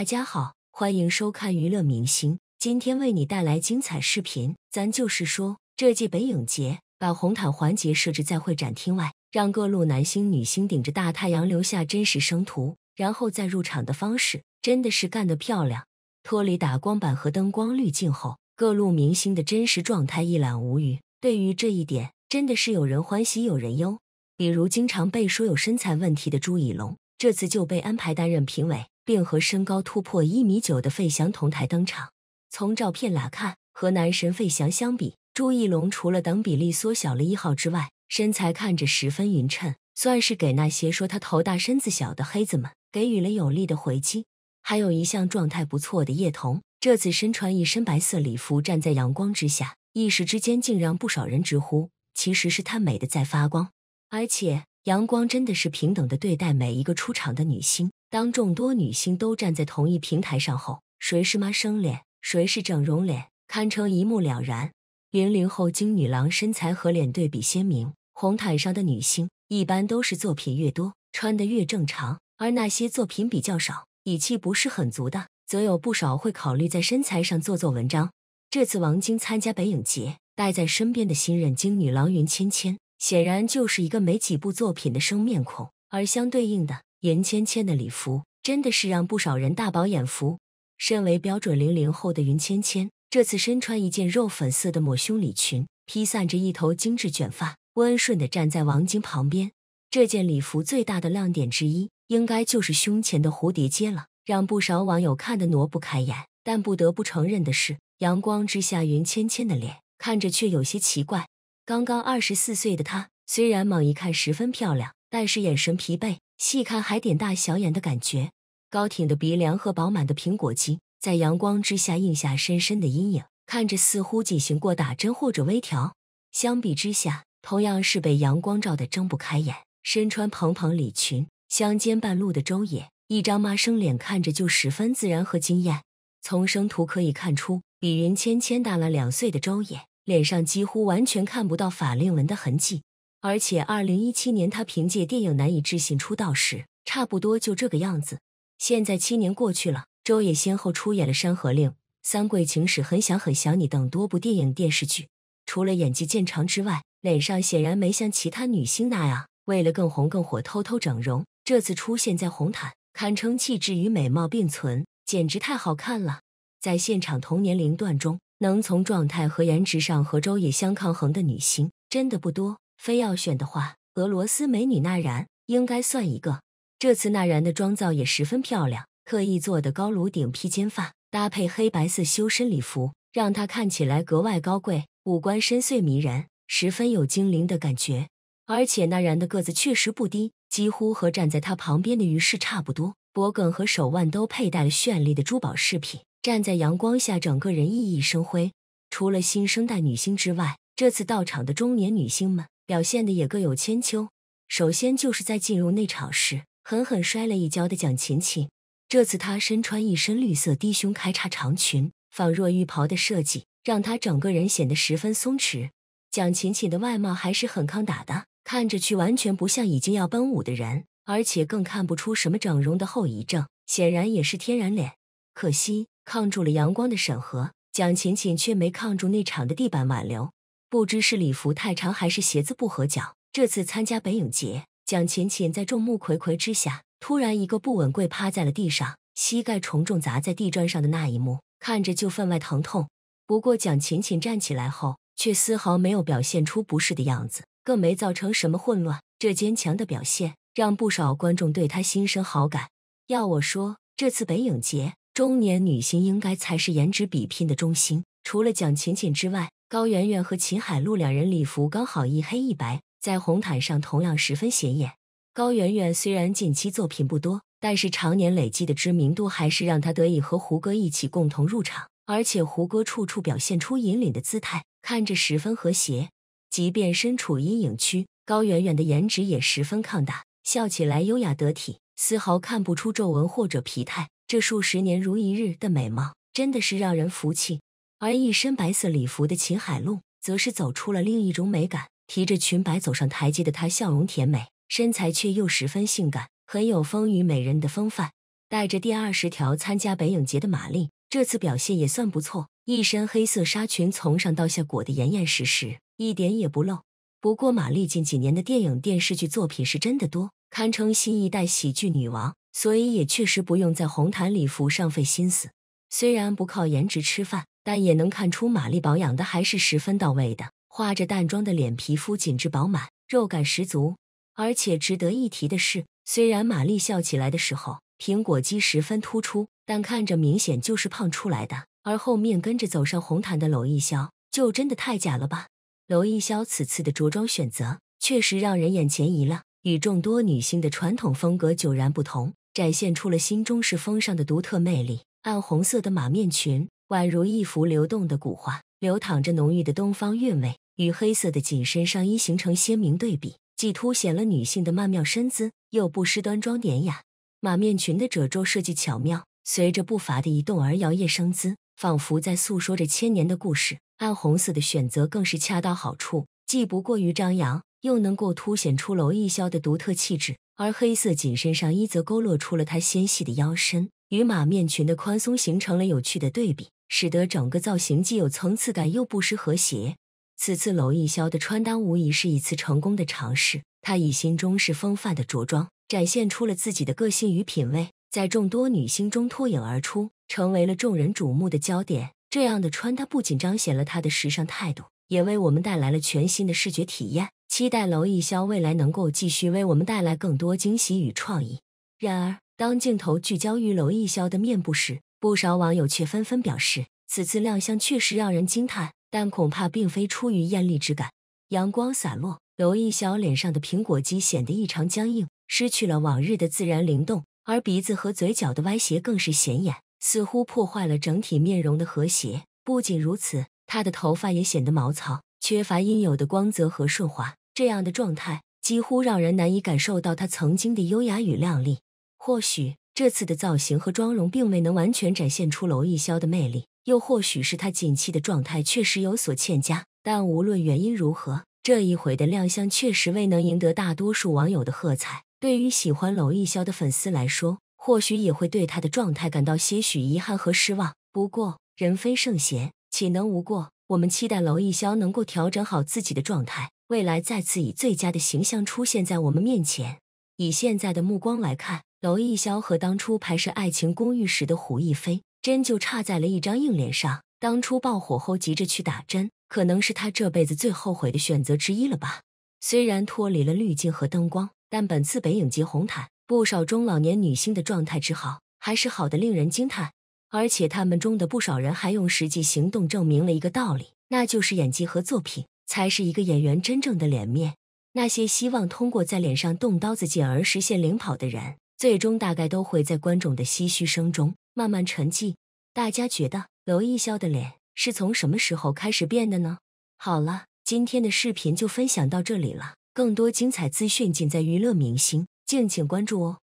大家好，欢迎收看娱乐明星。今天为你带来精彩视频。咱就是说，这届北影节把红毯环节设置在会展厅外，让各路男星女星顶着大太阳留下真实生图，然后再入场的方式，真的是干得漂亮。脱离打光板和灯光滤镜后，各路明星的真实状态一览无余。对于这一点，真的是有人欢喜有人忧。比如，经常被说有身材问题的朱一龙，这次就被安排担任评委。并和身高突破一米九的费翔同台登场。从照片来看，和男神费翔相比，朱一龙除了等比例缩小了一号之外，身材看着十分匀称，算是给那些说他头大身子小的黑子们给予了有力的回击。还有一向状态不错的叶童，这次身穿一身白色礼服站在阳光之下，一时之间竟让不少人直呼：“其实是她美的在发光。”而且阳光真的是平等的对待每一个出场的女星。当众多女星都站在同一平台上后，谁是妈生脸，谁是整容脸，堪称一目了然。零零后金女郎身材和脸对比鲜明，红毯上的女星一般都是作品越多，穿的越正常；而那些作品比较少，底气不是很足的，则有不少会考虑在身材上做做文章。这次王晶参加北影节，带在身边的新任金女郎云芊芊，显然就是一个没几部作品的生面孔；而相对应的。云芊芊的礼服真的是让不少人大饱眼福。身为标准零零后的云芊芊，这次身穿一件肉粉色的抹胸礼裙，披散着一头精致卷发，温顺的站在王晶旁边。这件礼服最大的亮点之一，应该就是胸前的蝴蝶结了，让不少网友看得挪不开眼。但不得不承认的是，阳光之下，云芊芊的脸看着却有些奇怪。刚刚二十四岁的她，虽然猛一看十分漂亮，但是眼神疲惫。细看，还点大小眼的感觉，高挺的鼻梁和饱满的苹果肌，在阳光之下映下深深的阴影，看着似乎进行过打针或者微调。相比之下，同样是被阳光照得睁不开眼，身穿蓬蓬礼裙、香肩半露的周也，一张妈生脸看着就十分自然和惊艳。从生图可以看出，比云芊芊大了两岁的周也，脸上几乎完全看不到法令纹的痕迹。而且，二零一七年他凭借电影《难以置信》出道时，差不多就这个样子。现在七年过去了，周也先后出演了《山河令》《三桂情史》《很想很想你》等多部电影电视剧。除了演技见长之外，脸上显然没像其他女星那样为了更红更火偷偷整容。这次出现在红毯，堪称气质与美貌并存，简直太好看了。在现场同年龄段中，能从状态和颜值上和周也相抗衡的女星，真的不多。非要选的话，俄罗斯美女娜然应该算一个。这次娜然的妆造也十分漂亮，特意做的高颅顶披肩发，搭配黑白色修身礼服，让她看起来格外高贵，五官深邃迷人，十分有精灵的感觉。而且那然的个子确实不低，几乎和站在她旁边的于适差不多。脖颈和手腕都佩戴了绚丽的珠宝饰品，站在阳光下，整个人熠熠生辉。除了新生代女星之外，这次到场的中年女星们。表现的也各有千秋。首先就是在进入内场时，狠狠摔了一跤的蒋勤勤。这次她身穿一身绿色低胸开叉长裙，仿若浴袍的设计，让她整个人显得十分松弛。蒋勤勤的外貌还是很抗打的，看着却完全不像已经要奔五的人，而且更看不出什么整容的后遗症，显然也是天然脸。可惜抗住了阳光的审核，蒋勤勤却没抗住内场的地板挽留。不知是礼服太长还是鞋子不合脚，这次参加北影节，蒋勤勤在众目睽睽之下，突然一个不稳，跪趴在了地上，膝盖重重砸在地砖上的那一幕，看着就分外疼痛。不过蒋勤勤站起来后，却丝毫没有表现出不适的样子，更没造成什么混乱。这坚强的表现让不少观众对她心生好感。要我说，这次北影节中年女星应该才是颜值比拼的中心。除了蒋勤勤之外，高圆圆和秦海璐两人礼服刚好一黑一白，在红毯上同样十分显眼。高圆圆虽然近期作品不多，但是常年累积的知名度还是让她得以和胡歌一起共同入场。而且胡歌处处表现出引领的姿态，看着十分和谐。即便身处阴影区，高圆圆的颜值也十分抗打，笑起来优雅得体，丝毫看不出皱纹或者疲态。这数十年如一日的美貌，真的是让人服气。而一身白色礼服的秦海璐，则是走出了另一种美感。提着裙摆走上台阶的她，笑容甜美，身材却又十分性感，很有风雨美人的风范。带着第二十条参加北影节的马丽，这次表现也算不错。一身黑色纱裙从上到下裹得严严实实，一点也不露。不过，玛丽近几年的电影电视剧作品是真的多，堪称新一代喜剧女王，所以也确实不用在红毯礼服上费心思。虽然不靠颜值吃饭。但也能看出玛丽保养的还是十分到位的，化着淡妆的脸，皮肤紧致饱满，肉感十足。而且值得一提的是，虽然玛丽笑起来的时候苹果肌十分突出，但看着明显就是胖出来的。而后面跟着走上红毯的娄艺潇，就真的太假了吧！娄艺潇此次的着装选择确实让人眼前一亮，与众多女星的传统风格迥然不同，展现出了新中式风尚的独特魅力。暗红色的马面裙。宛如一幅流动的古画，流淌着浓郁的东方韵味，与黑色的紧身上衣形成鲜明对比，既凸显了女性的曼妙身姿，又不失端庄典雅。马面裙的褶皱设计巧妙，随着步伐的移动而摇曳生姿，仿佛在诉说着千年的故事。暗红色的选择更是恰到好处，既不过于张扬，又能够凸显出娄艺潇的独特气质。而黑色紧身上衣则勾勒出了她纤细的腰身，与马面裙的宽松形成了有趣的对比。使得整个造型既有层次感又不失和谐。此次娄艺潇的穿搭无疑是一次成功的尝试，她以新中式风范的着装展现出了自己的个性与品味，在众多女星中脱颖而出，成为了众人瞩目的焦点。这样的穿搭不仅彰显了她的时尚态度，也为我们带来了全新的视觉体验。期待娄艺潇未来能够继续为我们带来更多惊喜与创意。然而，当镜头聚焦于娄艺潇的面部时，不少网友却纷纷表示，此次亮相确实让人惊叹，但恐怕并非出于艳丽之感。阳光洒落，娄艺潇脸上的苹果肌显得异常僵硬，失去了往日的自然灵动，而鼻子和嘴角的歪斜更是显眼，似乎破坏了整体面容的和谐。不仅如此，她的头发也显得毛糙，缺乏应有的光泽和顺滑，这样的状态几乎让人难以感受到她曾经的优雅与靓丽。或许。这次的造型和妆容并没能完全展现出娄艺潇的魅力，又或许是他近期的状态确实有所欠佳。但无论原因如何，这一回的亮相确实未能赢得大多数网友的喝彩。对于喜欢娄艺潇的粉丝来说，或许也会对她的状态感到些许遗憾和失望。不过，人非圣贤，岂能无过？我们期待娄艺潇能够调整好自己的状态，未来再次以最佳的形象出现在我们面前。以现在的目光来看。娄艺潇和当初拍摄《爱情公寓》时的胡一菲，真就差在了一张硬脸上。当初爆火后急着去打针，可能是她这辈子最后悔的选择之一了吧？虽然脱离了滤镜和灯光，但本次北影节红毯，不少中老年女星的状态之好，还是好的令人惊叹。而且他们中的不少人还用实际行动证明了一个道理，那就是演技和作品才是一个演员真正的脸面。那些希望通过在脸上动刀子剪而实现领跑的人。最终大概都会在观众的唏嘘声中慢慢沉寂。大家觉得娄艺潇的脸是从什么时候开始变的呢？好了，今天的视频就分享到这里了。更多精彩资讯尽在娱乐明星，敬请关注哦。